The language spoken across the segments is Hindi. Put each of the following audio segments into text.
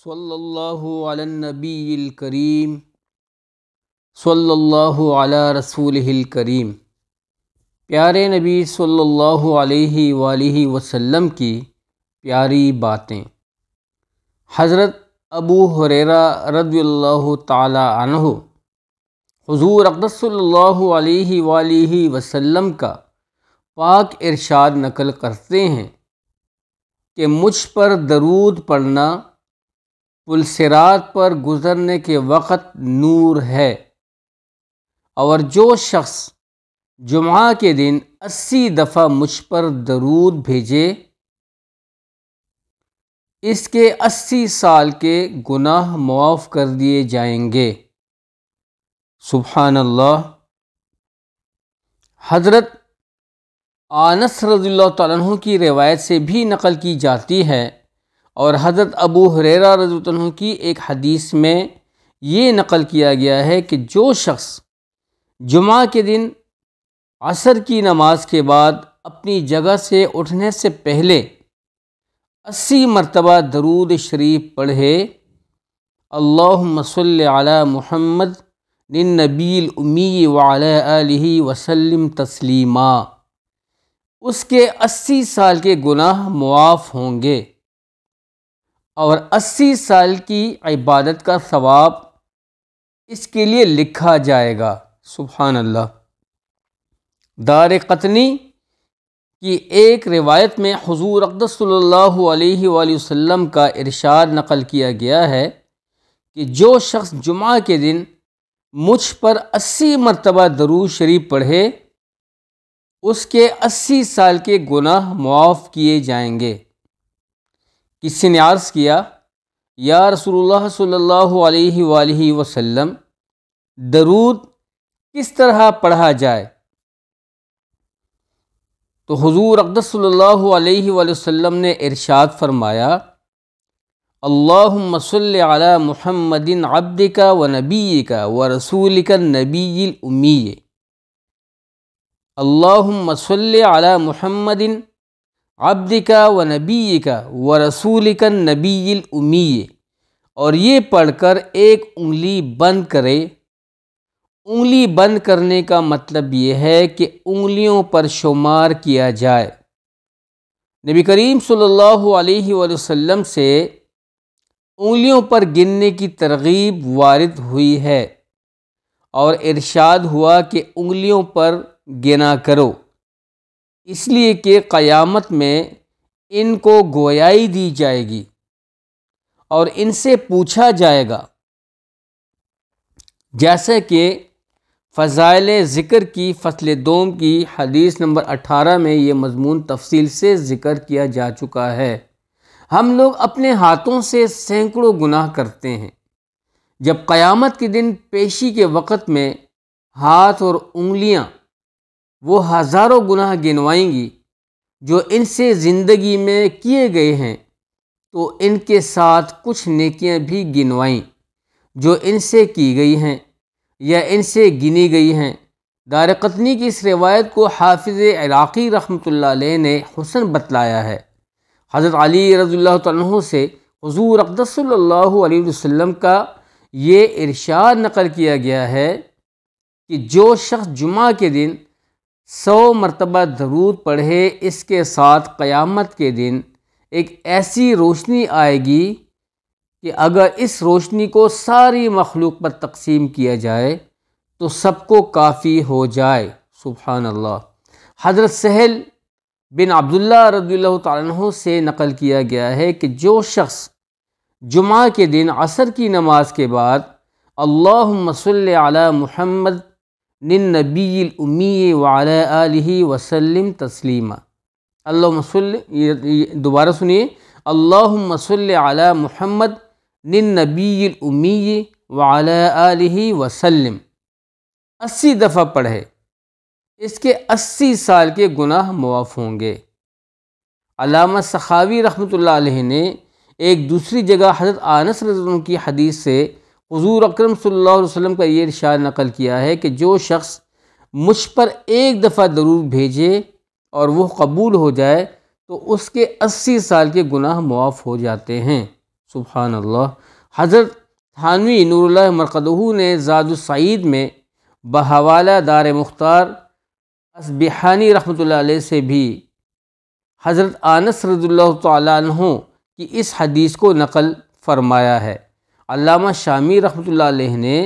सल्लल्लाहु करीम सल्ला रसूल करीम प्यारे नबी सल्लल्लाहु अलैहि की प्यारी बातें हज़रत अबू हुरेरा रद्ल्ला तु हजूर सल्लल्लाहु अलैहि वालैहि का पाक इरशाद नकल करते हैं कि मुझ पर दरूद पढ़ना पुलसरात पर गुज़रने के वक़्त नूर है और जो शख्स जुम्मा के दिन अस्सी दफ़ा मुझ पर दरूद भेजे इसके अस्सी साल के गुनाह मुआफ़ कर दिए जाएंगे सुबहानल्ला हज़रत आनस रज़ी तु की रिवायत से भी नकल की जाती है और हज़रत अबू हुरेरा रज़ी की एक हदीस में ये नकल किया गया है कि जो शख्स जुमा के दिन असर की नमाज के बाद अपनी जगह से उठने से पहले अस्सी मरतबा दरूद शरीफ पढ़े अल्लाह महमद निन नबील उमी वाली वसलम तस्लीमा उसके अस्सी साल के गुनाह मुआफ़ होंगे और 80 साल की इबादत का सवाब इसके लिए लिखा जाएगा सुबहान अल्लाह दार कतनी की एक रिवायत में हजूर अकदस वसम का इरशाद नकल किया गया है कि जो शख्स जुमा के दिन मुझ पर अस्सी मरतबा दरूज शरीफ पढ़े उसके अस्सी साल के गुनाह मुआफ़ किए जाएंगे किसी ने अर्ज़ किया या रसूलुल्लाह सल्लल्लाहु अलैहि वसल्लम दरूद किस तरह पढ़ा जाए तो हुजूर अकदस सल्लल्लाहु अलैहि वसल्लम ने इरशाद फरमाया अल्लाहुम्म सल्लि अला मुहम्मदिन अब्दिका व नबीका व रसूलिका का उम्मीय अल्लाहुम्म सल्लि अला मुहम्मदिन अब्दिका व नबी का व रसूल का नबी उमी और ये पढ़कर एक उंगली बंद करे उंगली बंद करने का मतलब ये है कि उंगलियों पर शुमार किया जाए नबी करीम सल्लल्लाहु अलैहि वसल्लम से उंगलियों पर गिनने की तरगीब वारद हुई है और इरशाद हुआ कि उंगलियों पर गिना करो इसलिए कि क़यामत में इनको गोयाई दी जाएगी और इनसे पूछा जाएगा जैसे कि फ़ज़ाइल ज़िक्र की फ़सल दोम की हदीस नंबर अठारह में ये मजमून तफसील से ज़िक्र किया जा चुका है हम लोग अपने हाथों से सैकड़ों गुनाह करते हैं जब क़यामत के दिन पेशी के वक़्त में हाथ और उंगलियां वो हज़ारों गुनाह गिनवाएंगी जो इनसे ज़िंदगी में किए गए हैं तो इनके साथ कुछ नेकियां भी गिनवाएं जो इनसे की गई हैं या इनसे गिनी गई हैं दारकतनी की इस रिवायत को हाफिज़ इराक़ी रहमत ने हुसन बतलाया है हज़रत अली रज़ी तु से हजूर अकदसल्ला वसम का ये इरशाद नकल किया गया है कि जो शख्स जुमा के दिन सौ मरतबा ज़रूर पढ़े इसके साथ क़यामत के दिन एक ऐसी रोशनी आएगी कि अगर इस रोशनी को सारी मखलूक पर तकसीम किया जाए तो सबको काफ़ी हो जाए सुबहान अल्लाह हज़रत सहल बिन अब्दुल्ला रदील्ला तु से नकल किया गया है कि जो शख्स जुमा के दिन असर की नमाज के बाद अल्लाह मसल अला नबीमी वाल वसलम तस्लीमा दोबारा सुनिए अल्लासल महमद मोहम्मद नबीमी वाल वसलम अस्सी दफ़ा पढ़े इसके अस्सी साल के गुनाह मुआफ़ होंगे अलामा सखावी रहमत ने एक दूसरी जगह हज़रत आनस रजन की हदीस से सल्लल्लाहु अक्रम वसल्लम का ये इशार नकल किया है कि जो शख्स मुझ पर एक दफ़ा दरूर भेजे और वह कबूल हो जाए तो उसके अस्सी साल के गुनाह मुआफ़ हो जाते हैं सुबहानल्ला अल्लाह हज़रत थानवी नूरल मरकदहू ने जादुसैद में बहवाला दार मुख्तार असबिहानी रहमत से भी हज़रत आनस रज़ल्ला तहों की इस हदीस को नकल फरमाया है अल्लामा शामी रहमतुल्लाह ने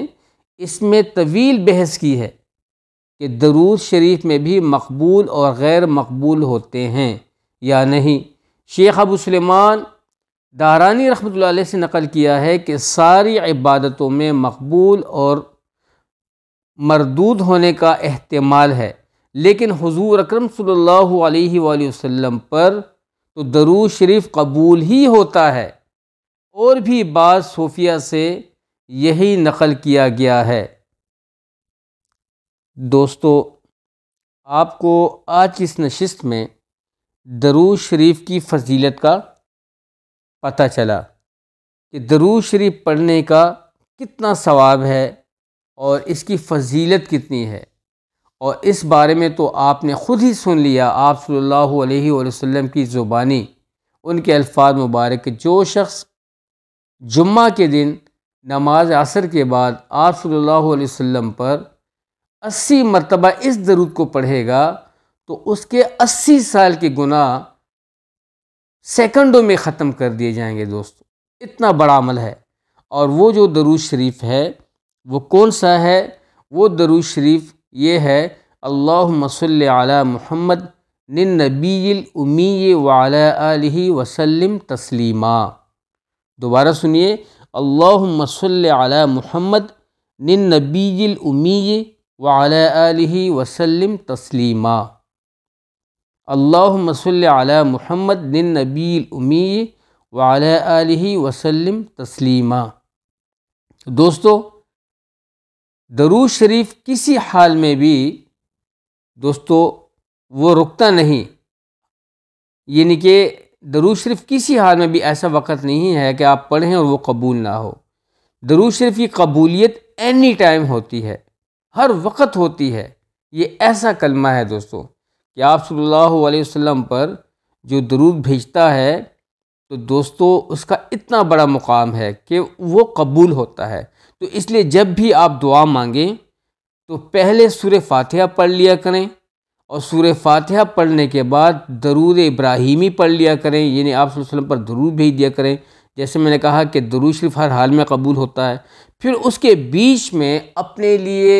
इसमें तवील बहस की है कि दरूद शरीफ में भी मकबूल और गैर मकबूल होते हैं या नहीं शेख अबू सलेमान दारानी रहमत से नकल किया है कि सारी इबादतों में मकबूल और मरदूद होने का अहतमाल है लेकिन हुजूर अकरम सल्लल्लाहु अलैहि वसल्लम पर तो दरूद शरीफ कबूल ही होता है और भी बाद सूफिया से यही नकल किया गया है दोस्तों आपको आज की इस नशस्त में दरूज शरीफ की फजीलत का पता चला कि दरूज शरीफ पढ़ने का कितना सवाब है और इसकी फजीलत कितनी है और इस बारे में तो आपने ख़ुद ही सुन लिया आप सल्लल्लाहु अलैहि वसल्लम की ज़ुबानी उनके अल्फाज मुबारक जो शख्स जुम्मा के दिन नमाज असर के बाद आप सल्लल्लाहु अलैहि वसल्लम पर अस्सी मरतबा इस दरूद को पढ़ेगा तो उसके अस्सी साल के गुनाह सेकंडों में ख़त्म कर दिए जाएंगे दोस्तों इतना बड़ा अमल है और वो जो दरूज शरीफ है वो कौन सा है वो दरूज शरीफ ये है अल्लाह मसल आला निन नबील उमी वाल वसलम तस्लीमा दोबारा सुनिए अल्लासल महमद निन नबील उमी वाल वसलम मसल अल्लासल महमद निन नबील उमी वाल वसलम तस्लिमा दोस्तों दरू शरीफ किसी हाल में भी दोस्तों वो रुकता नहीं यानी कि दरूद शरीफ किसी हाल में भी ऐसा वक़्त नहीं है कि आप पढ़ें और वो कबूल ना हो दरूद शरीफ की कबूलियत एनी टाइम होती है हर वक्त होती है ये ऐसा कलमा है दोस्तों कि आप सल्लल्लाहु अलैहि वसल्लम पर जो दरूद भेजता है तो दोस्तों उसका इतना बड़ा मुकाम है कि वो कबूल होता है तो इसलिए जब भी आप दुआ मांगें तो पहले सूर्य फातिहा पढ़ लिया करें और सूर फातिहा पढ़ने के बाद दरूद इब्राहिमी पढ़ लिया करें यानी आप वसल्लम पर दरूद भेज दिया करें जैसे मैंने कहा कि दरूद शरीफ हर हाल में कबूल होता है फिर उसके बीच में अपने लिए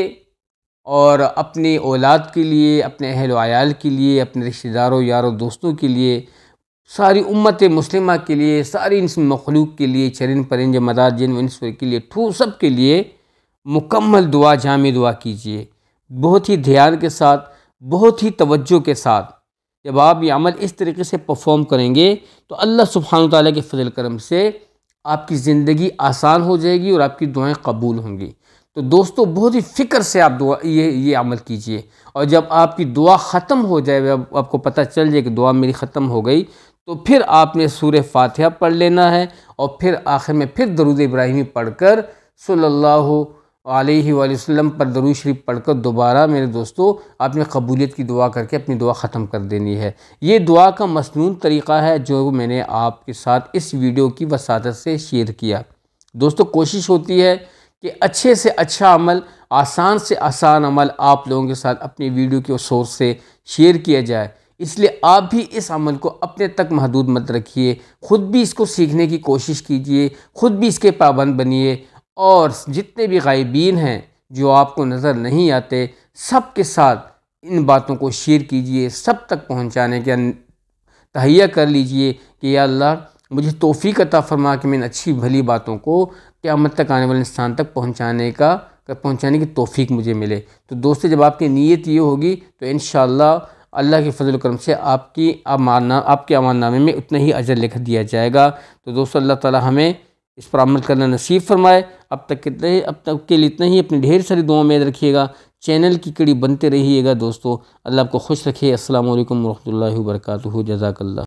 और अपनी औलाद के लिए अपने अहल आयाल के लिए अपने रिश्तेदारों यारों दोस्तों के लिए सारी उम्मत मुस्लिमा के लिए सारी इंस मखलूक के लिए चरिन परिंज मदार जिन वनस के लिए ठू सब के लिए मुकम्मल दुआ जाम दुआ कीजिए बहुत ही ध्यान के साथ बहुत ही तवज्जो के साथ जब आप ये अमल इस तरीके से परफॉर्म करेंगे तो अल्लाह सुबहान ताली के फजल करम से आपकी ज़िंदगी आसान हो जाएगी और आपकी दुआएं कबूल होंगी तो दोस्तों बहुत ही फ़िक्र से आप दुआ ये ये अमल कीजिए और जब आपकी दुआ ख़त्म हो जाए अब आपको पता चल जाए कि दुआ मेरी ख़त्म हो गई तो फिर आपने सूर फातिहा पढ़ लेना है और फिर आखिर में फिर दरुद इब्राहिमी पढ़ कर सल्लल्लाहु वसल्लम पर दरू शरीफ पढ़कर दोबारा मेरे दोस्तों आपने कबूलियत की दुआ करके अपनी दुआ ख़त्म कर देनी है ये दुआ का मसनू तरीक़ा है जो मैंने आपके साथ इस वीडियो की वसादत से शेयर किया दोस्तों कोशिश होती है कि अच्छे से अच्छा अमल आसान से आसान अमल आप लोगों के साथ अपनी वीडियो के सोर्स से शेयर किया जाए इसलिए आप भी इस अमल को अपने तक महदूद मत रखिए ख़ुद भी इसको सीखने की कोशिश कीजिए ख़ुद भी इसके पाबंद बनिए और जितने भी गायबीन हैं जो आपको नज़र नहीं आते सब के साथ इन बातों को शेयर कीजिए सब तक पहुंचाने के तहैया कर लीजिए कि या अल्लाह मुझे तोफ़ी का फरमा कि मैं इन अच्छी भली बातों को क़्यामत तक आने वाले इंसान तक पहुंचाने का पहुंचाने की तोफ़ी मुझे मिले तो दोस्तों जब आपकी नीयत ये होगी तो इन अल्लाह के फजल करम से आपकी अमाना आपके अमाननामे में उतना ही अजर लिख दिया जाएगा तो दोस्तों अल्लाह ताला हमें इस पर अमल करना नसीब फरमाए अब तक कितने अब तक के लिए इतना ही अपनी ढेर सारी दुआ में रखिएगा चैनल की कड़ी बनते रहिएगा दोस्तों अल्लाह आपको खुश रखिए असल वरहमल वर्का जजाकल्ला